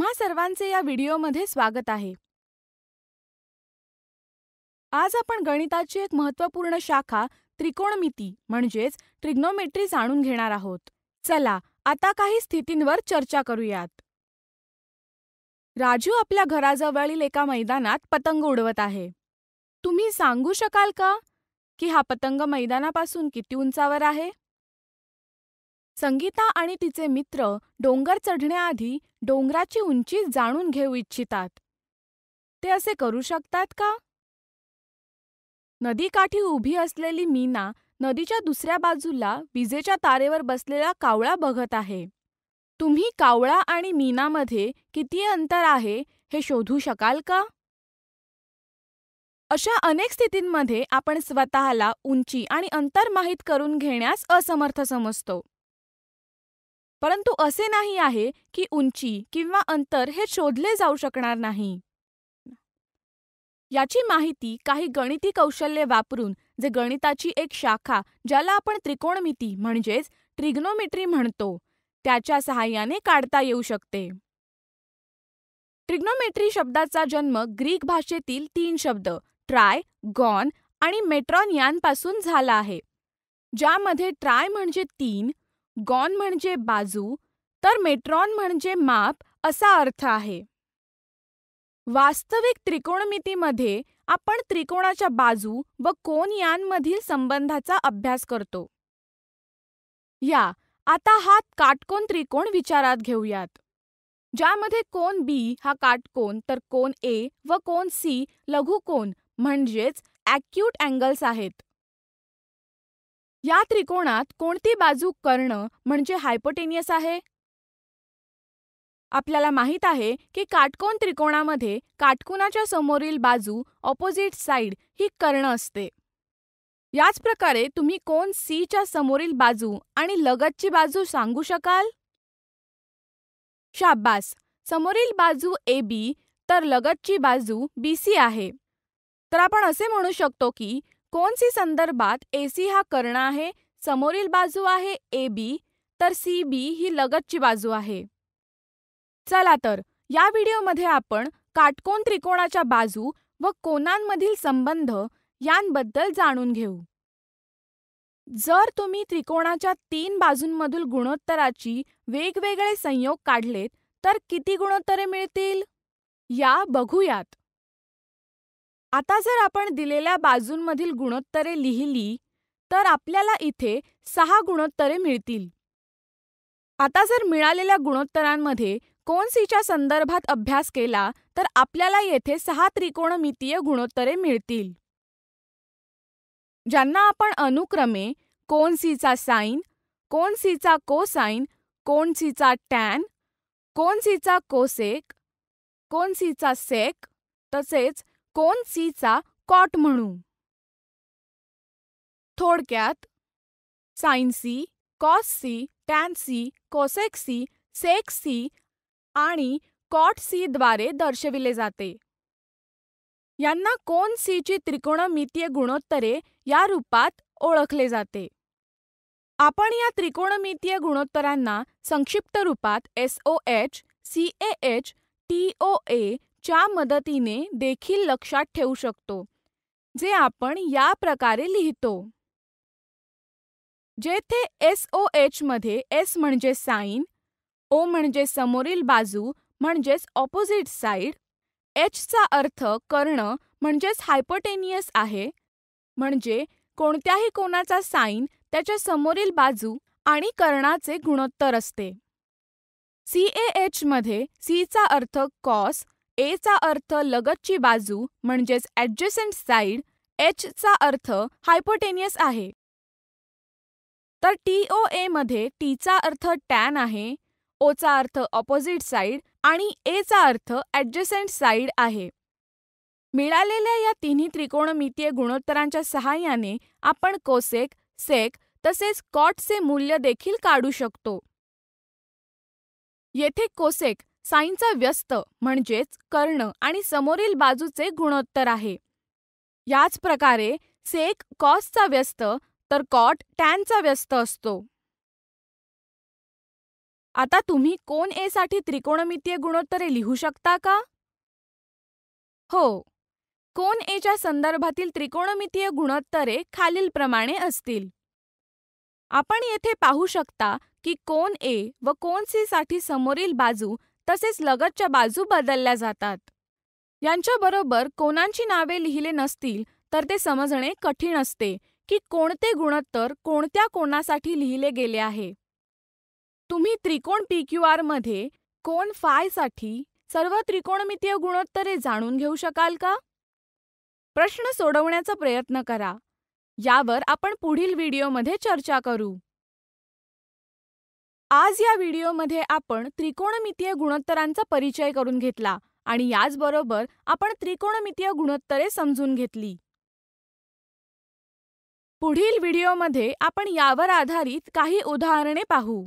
तुम्हा सर्वांचे या व्हिडिओमध्ये स्वागत आहे आज आपण गणिताची एक महत्त्वपूर्ण शाखा त्रिकोणमिती म्हणजेच ट्रिग्नोमेट्री जाणून घेणार आहोत चला आता काही स्थितींवर चर्चा करूयात राजू आपल्या घराजवळील एका मैदानात पतंग उडवत आहे तुम्ही सांगू शकाल का की हा पतंग मैदानापासून किती उंचावर आहे संगीता आणि तिचे मित्र डोंगर चढण्याआधी डोंगराची उंची जाणून घेऊ इच्छितात ते असे करू शकतात का नदीकाठी उभी असलेली मीना नदीच्या दुसऱ्या बाजूला विजेच्या तारेवर बसलेला कावळा बघत आहे तुम्ही कावळा आणि मीनामध्ये किती अंतर आहे हे शोधू शकाल का अशा अनेक स्थितींमध्ये आपण स्वतःला उंची आणि अंतर माहीत करून घेण्यास असमर्थ समजतो परंतु असे नाही आहे की उंची किंवा अंतर हे शोधले जाऊ शकणार नाही. याची माहिती काही गणिती कौशल्य वापरून जे गणिताची एक शाखा ज्याला आपण त्रिकोणमिती म्हणजेच ट्रिग्नोमेट्री म्हणतो त्याच्या सहाय्याने काढता येऊ शकते. ट्रिग्नोमेट्री शब्दाचा जन्म ग्रीक भाषेतील तीन शब्द ट्राय गॉन आणि मेट्रॉन यांपासून झाला आहे ज्यामध्ये ट्राय म्हणजे तीन गॉन म्हणजे बाजू तर मेट्रॉन म्हणजे माप असा अर्थ आहे वास्तविक त्रिकोणमितीमध्ये आपण त्रिकोणाच्या बाजू व कोन यांमधील संबंधाचा अभ्यास करतो या आता हा काटकोन त्रिकोण विचारात घेऊयात ज्यामध्ये कोन बी हा काटकोन तर कोन ए व कोन सी लघुकोन म्हणजेच अॅक्यूट अँगल्स आहेत या त्रिकोणात कोणती बाजू कर्ण म्हणजे हायपोटेनियस आहे आपल्याला माहित आहे की काटकोन त्रिकोणामध्ये काटकोनाच्या समोरील बाजू ऑपोजिट साइड ही कर्ण असते याच प्रकारे तुम्ही कोण सी च्या समोरील बाजू आणि लगतची बाजू सांगू शकाल शाब्बास समोरील बाजू ए बी तर लगतची बाजू बी सी आहे तर आपण असे म्हणू शकतो की सी संदर्भात एसी हा कर्ण आहे समोरील बाजू आहे ए बी तर सी बी ही लगतची बाजू आहे चला तर या व्हिडिओमध्ये आपण काटकोन त्रिकोणाच्या बाजू व कोनांमधील संबंध यांबद्दल जाणून घेऊ जर तुम्ही त्रिकोणाच्या तीन बाजूंमधील गुणोत्तराची वेगवेगळे संयोग काढलेत तर किती गुणोत्तरे मिळतील या बघूयात आता जर आपण दिलेल्या बाजूंमधील गुणोत्तरे लिहिली तर आपल्याला इथे सहा गुणोत्तरे मिळतील आता जर मिळालेल्या गुणोत्तरांमध्ये च्या संदर्भात अभ्यास केला तर आपल्याला येथे सहा त्रिकोणमितीय गुणोत्तरे मिळतील ज्यांना आपण अनुक्रमे कोनसीचा साईन कोनसीचा कोसाईन सीचा टॅन कोनसीचा कोसेक कोनसीचा सेक तसेच कोन सी चा कॉट म्हणू थोडक्यात sine C cos C tan C cosec C sec C आणि कॉट सी द्वारे दर्शविले जाते यांना कोन सीची त्रिकोणमितीय गुणोत्तरे या रूपात ओळखले जाते आपण या त्रिकोणमितीय गुणोत्तरांना संक्षिप्त रूपात S O H C H T O A च्या मदतीने देखील लक्षात ठेवू शकतो जे आपण या प्रकारे लिहितो जेथे एसओएच मध्ये एस म्हणजे साईन ओ म्हणजे समोरील बाजू म्हणजेच ऑपोजिट साईड एचचा अर्थ कर्ण म्हणजेच हायपोटेनियस आहे म्हणजे कोणत्याही कोणाचा साईन त्याच्या समोरील बाजू आणि कर्णाचे गुणोत्तर असते सी एच मध्ये सीचा अर्थ कॉस ए चा अर्थ लगतची बाजू म्हणजेच ऍडजेसेंट साईड एच चा अर्थ हायपोटेनियस आहे तर टी ओ ए मध्ये टीचा अर्थ टॅन आहे ओचा अर्थ ऑपोजिट साईड आणि एचा अर्थ ऍडजसेंट साईड आहे मिळालेल्या या तिन्ही त्रिकोणमितीय गुणोत्तरांच्या सहाय्याने आपण कोसेक सेक तसेच कॉटचे मूल्य देखील काढू शकतो येथे कोसेक साईंचा व्यस्त म्हणजेच कर्ण आणि समोरील बाजूचे गुणोत्तर आहे याच प्रकारे सेक कॉसचा व्यस्त तर कॉट टॅनचा व्यस्त असतो आता तुम्ही कोन ए साठी त्रिकोणमितीय गुणोत्तरे लिहू शकता का हो कोन एच्या संदर्भातील त्रिकोणमितीय गुणोत्तरे खालीलप्रमाणे असतील आपण येथे पाहू शकता की कोन ए व कोन सी साठी समोरील बाजू तसेच लगतच्या बाजू बदलल्या जातात यांच्याबरोबर कोणांची नावे लिहिले नसतील तर ते समजणे कठीण असते की कोणते गुणोत्तर कोणत्या कोणासाठी लिहिले गेले आहे तुम्ही त्रिकोण पी क्यू आरमध्ये कोण फायसाठी सर्व त्रिकोणमितीय गुणोत्तरे जाणून घेऊ शकाल का प्रश्न सोडवण्याचा प्रयत्न करा यावर आपण पुढील व्हिडिओमध्ये चर्चा करू आज या व्हिडिओमध्ये आपण त्रिकोणमितीय गुणोत्तरांचा परिचय करून घेतला आणि याचबरोबर आपण त्रिकोणमितीय गुणोत्तरे समजून घेतली पुढील व्हिडिओमध्ये आपण यावर आधारित काही उदाहरणे पाहू